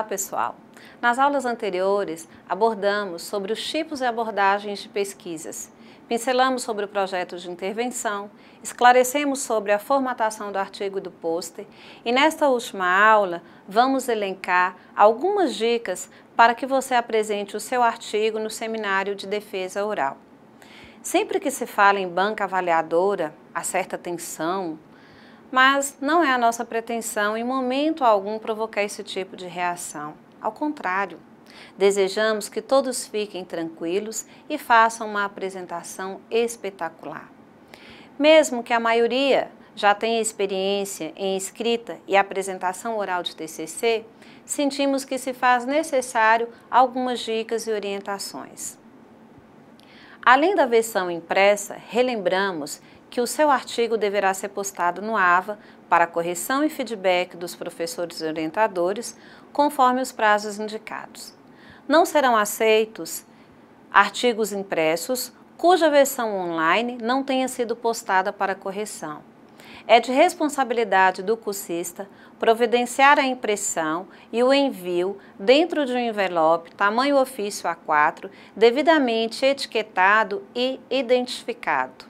Olá, pessoal! Nas aulas anteriores, abordamos sobre os tipos e abordagens de pesquisas, pincelamos sobre o projeto de intervenção, esclarecemos sobre a formatação do artigo e do pôster e nesta última aula vamos elencar algumas dicas para que você apresente o seu artigo no Seminário de Defesa Oral. Sempre que se fala em banca avaliadora, a certa tensão, mas não é a nossa pretensão em momento algum provocar esse tipo de reação. Ao contrário, desejamos que todos fiquem tranquilos e façam uma apresentação espetacular. Mesmo que a maioria já tenha experiência em escrita e apresentação oral de TCC, sentimos que se faz necessário algumas dicas e orientações. Além da versão impressa, relembramos que o seu artigo deverá ser postado no AVA para correção e feedback dos professores e orientadores, conforme os prazos indicados. Não serão aceitos artigos impressos cuja versão online não tenha sido postada para correção. É de responsabilidade do cursista providenciar a impressão e o envio dentro de um envelope tamanho ofício A4, devidamente etiquetado e identificado.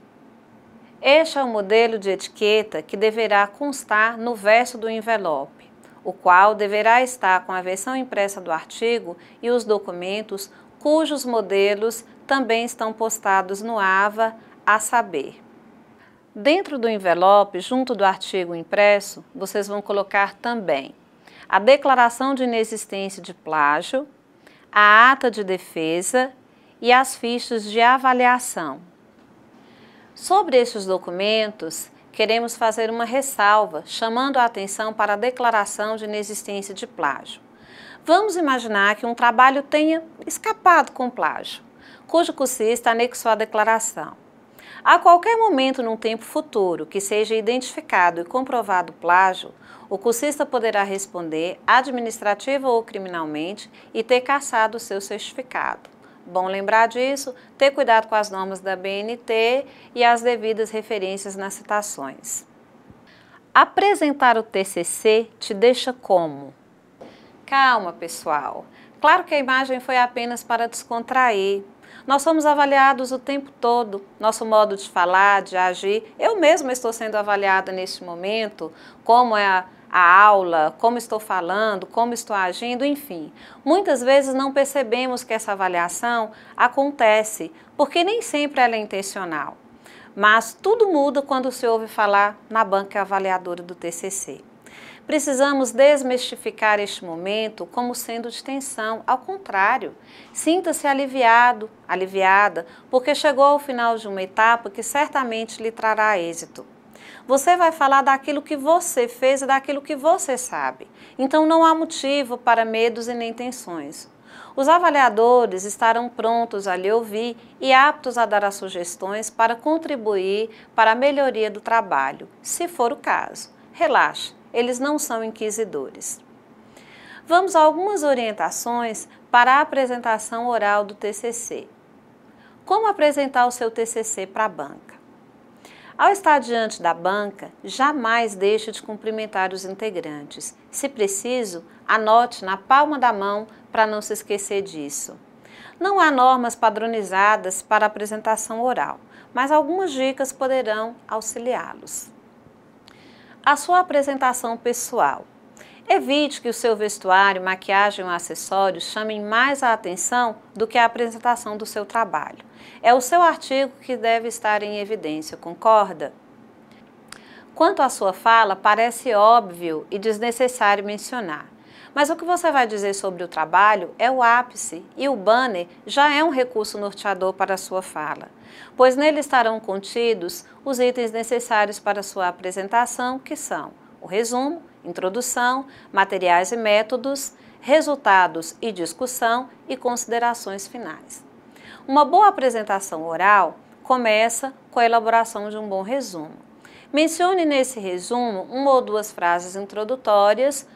Este é o modelo de etiqueta que deverá constar no verso do envelope, o qual deverá estar com a versão impressa do artigo e os documentos cujos modelos também estão postados no AVA, a saber. Dentro do envelope, junto do artigo impresso, vocês vão colocar também a declaração de inexistência de plágio, a ata de defesa e as fichas de avaliação, Sobre estes documentos, queremos fazer uma ressalva, chamando a atenção para a declaração de inexistência de plágio. Vamos imaginar que um trabalho tenha escapado com plágio, cujo cursista anexou a declaração. A qualquer momento num tempo futuro que seja identificado e comprovado plágio, o cursista poderá responder administrativa ou criminalmente e ter cassado o seu certificado. Bom lembrar disso, ter cuidado com as normas da BNT e as devidas referências nas citações. Apresentar o TCC te deixa como? Calma, pessoal. Claro que a imagem foi apenas para descontrair. Nós somos avaliados o tempo todo, nosso modo de falar, de agir. Eu mesma estou sendo avaliada neste momento, como é a a aula, como estou falando, como estou agindo, enfim. Muitas vezes não percebemos que essa avaliação acontece, porque nem sempre ela é intencional. Mas tudo muda quando se ouve falar na banca avaliadora do TCC. Precisamos desmistificar este momento como sendo de tensão. Ao contrário, sinta-se aliviado, aliviada, porque chegou ao final de uma etapa que certamente lhe trará êxito. Você vai falar daquilo que você fez e daquilo que você sabe. Então não há motivo para medos e nem tensões. Os avaliadores estarão prontos a lhe ouvir e aptos a dar as sugestões para contribuir para a melhoria do trabalho, se for o caso. Relaxe, eles não são inquisidores. Vamos a algumas orientações para a apresentação oral do TCC. Como apresentar o seu TCC para a banca? Ao estar diante da banca, jamais deixe de cumprimentar os integrantes. Se preciso, anote na palma da mão para não se esquecer disso. Não há normas padronizadas para apresentação oral, mas algumas dicas poderão auxiliá-los. A sua apresentação pessoal Evite que o seu vestuário, maquiagem ou acessórios chamem mais a atenção do que a apresentação do seu trabalho. É o seu artigo que deve estar em evidência, concorda? Quanto à sua fala, parece óbvio e desnecessário mencionar. Mas o que você vai dizer sobre o trabalho é o ápice e o banner já é um recurso norteador para a sua fala, pois nele estarão contidos os itens necessários para a sua apresentação, que são o resumo, introdução, materiais e métodos, resultados e discussão e considerações finais. Uma boa apresentação oral começa com a elaboração de um bom resumo. Mencione nesse resumo uma ou duas frases introdutórias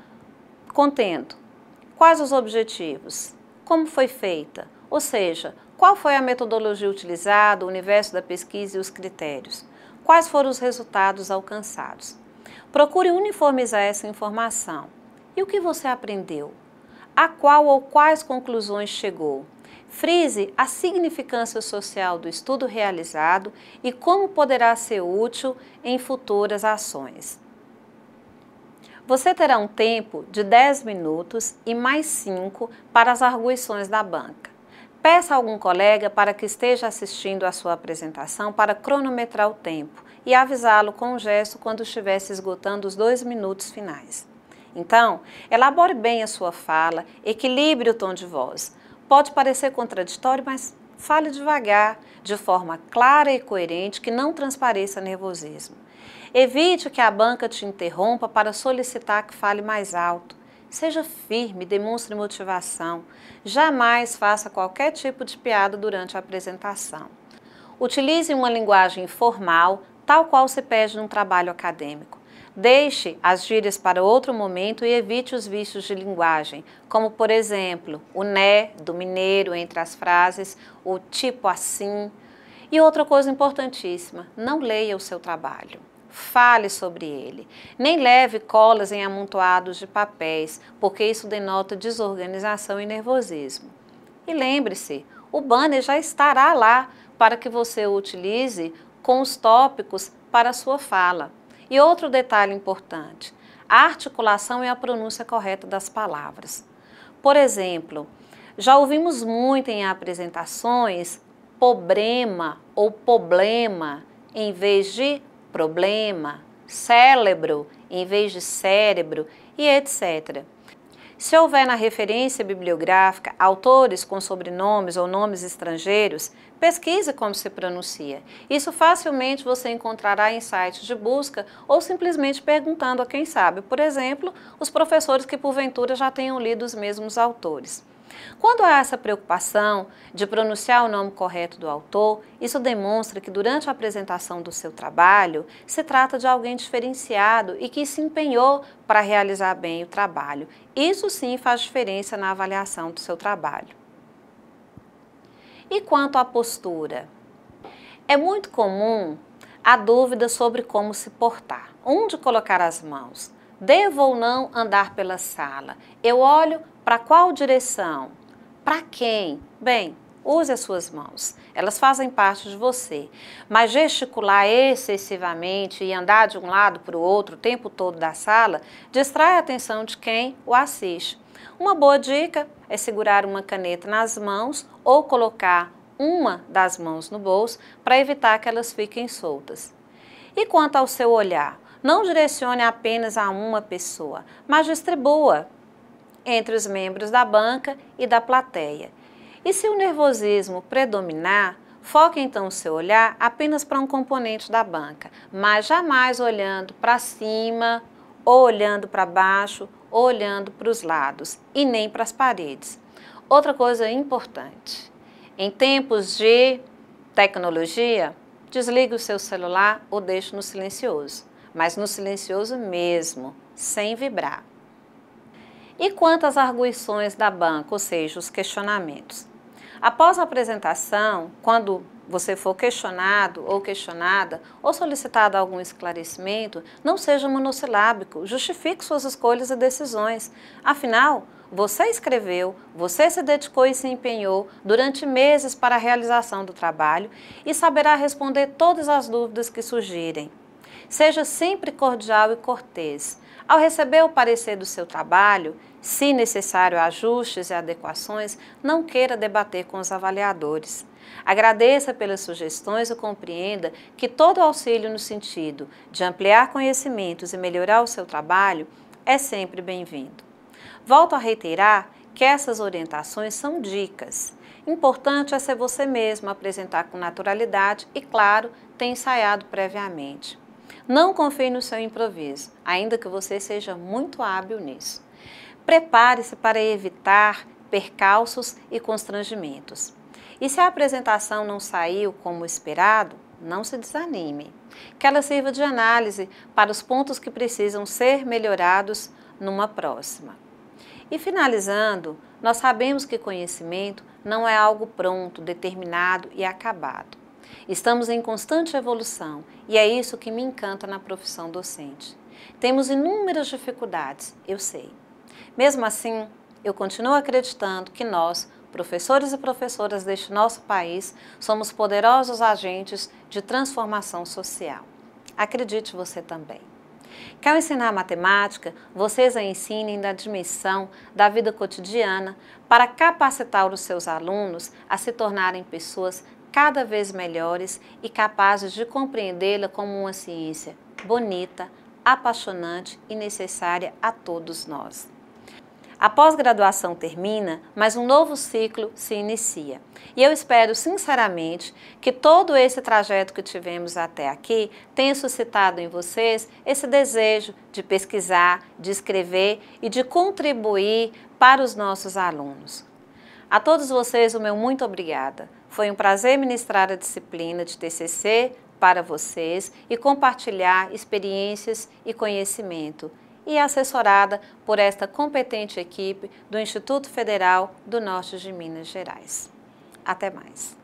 contendo quais os objetivos, como foi feita, ou seja, qual foi a metodologia utilizada, o universo da pesquisa e os critérios, quais foram os resultados alcançados. Procure uniformizar essa informação. E o que você aprendeu? A qual ou quais conclusões chegou? Frise a significância social do estudo realizado e como poderá ser útil em futuras ações. Você terá um tempo de 10 minutos e mais 5 para as arguições da banca. Peça a algum colega para que esteja assistindo à sua apresentação para cronometrar o tempo e avisá-lo com um gesto quando estivesse esgotando os dois minutos finais. Então, elabore bem a sua fala, equilibre o tom de voz. Pode parecer contraditório, mas fale devagar, de forma clara e coerente, que não transpareça nervosismo. Evite que a banca te interrompa para solicitar que fale mais alto. Seja firme, demonstre motivação. Jamais faça qualquer tipo de piada durante a apresentação. Utilize uma linguagem formal, tal qual se pede num trabalho acadêmico. Deixe as gírias para outro momento e evite os vícios de linguagem, como por exemplo, o né do mineiro entre as frases, o tipo assim. E outra coisa importantíssima, não leia o seu trabalho. Fale sobre ele. Nem leve colas em amontoados de papéis, porque isso denota desorganização e nervosismo. E lembre-se, o banner já estará lá para que você o utilize com os tópicos para a sua fala. E outro detalhe importante: a articulação e a pronúncia correta das palavras. Por exemplo, já ouvimos muito em apresentações problema ou problema em vez de problema, cérebro em vez de cérebro e etc. Se houver na referência bibliográfica autores com sobrenomes ou nomes estrangeiros, pesquise como se pronuncia. Isso facilmente você encontrará em sites de busca ou simplesmente perguntando a quem sabe, por exemplo, os professores que porventura já tenham lido os mesmos autores. Quando há essa preocupação de pronunciar o nome correto do autor, isso demonstra que durante a apresentação do seu trabalho se trata de alguém diferenciado e que se empenhou para realizar bem o trabalho. Isso sim faz diferença na avaliação do seu trabalho. E quanto à postura? É muito comum a dúvida sobre como se portar, onde colocar as mãos, devo ou não andar pela sala. Eu olho para qual direção? Para quem? Bem, use as suas mãos. Elas fazem parte de você. Mas gesticular excessivamente e andar de um lado para o outro o tempo todo da sala distrai a atenção de quem o assiste. Uma boa dica é segurar uma caneta nas mãos ou colocar uma das mãos no bolso para evitar que elas fiquem soltas. E quanto ao seu olhar? Não direcione apenas a uma pessoa, mas distribua entre os membros da banca e da plateia. E se o nervosismo predominar, foque então o seu olhar apenas para um componente da banca, mas jamais olhando para cima, ou olhando para baixo, ou olhando para os lados e nem para as paredes. Outra coisa importante: em tempos de tecnologia, desligue o seu celular ou deixe no silencioso, mas no silencioso mesmo, sem vibrar. E quanto às arguições da banca, ou seja, os questionamentos? Após a apresentação, quando você for questionado ou questionada ou solicitado algum esclarecimento, não seja monossilábico, justifique suas escolhas e decisões. Afinal, você escreveu, você se dedicou e se empenhou durante meses para a realização do trabalho e saberá responder todas as dúvidas que surgirem. Seja sempre cordial e cortês. Ao receber o parecer do seu trabalho, se necessário ajustes e adequações, não queira debater com os avaliadores. Agradeça pelas sugestões e compreenda que todo auxílio no sentido de ampliar conhecimentos e melhorar o seu trabalho é sempre bem-vindo. Volto a reiterar que essas orientações são dicas. Importante é ser você mesmo, apresentar com naturalidade e, claro, ter ensaiado previamente. Não confie no seu improviso, ainda que você seja muito hábil nisso. Prepare-se para evitar percalços e constrangimentos. E se a apresentação não saiu como esperado, não se desanime. Que ela sirva de análise para os pontos que precisam ser melhorados numa próxima. E finalizando, nós sabemos que conhecimento não é algo pronto, determinado e acabado. Estamos em constante evolução e é isso que me encanta na profissão docente. Temos inúmeras dificuldades, eu sei. Mesmo assim, eu continuo acreditando que nós, professores e professoras deste nosso país, somos poderosos agentes de transformação social. Acredite você também. Que ao ensinar matemática, vocês a ensinem da dimensão da vida cotidiana para capacitar os seus alunos a se tornarem pessoas cada vez melhores e capazes de compreendê-la como uma ciência bonita, apaixonante e necessária a todos nós. A pós-graduação termina, mas um novo ciclo se inicia. E eu espero sinceramente que todo esse trajeto que tivemos até aqui tenha suscitado em vocês esse desejo de pesquisar, de escrever e de contribuir para os nossos alunos. A todos vocês, o meu muito obrigada. Foi um prazer ministrar a disciplina de TCC para vocês e compartilhar experiências e conhecimento. E assessorada por esta competente equipe do Instituto Federal do Norte de Minas Gerais. Até mais.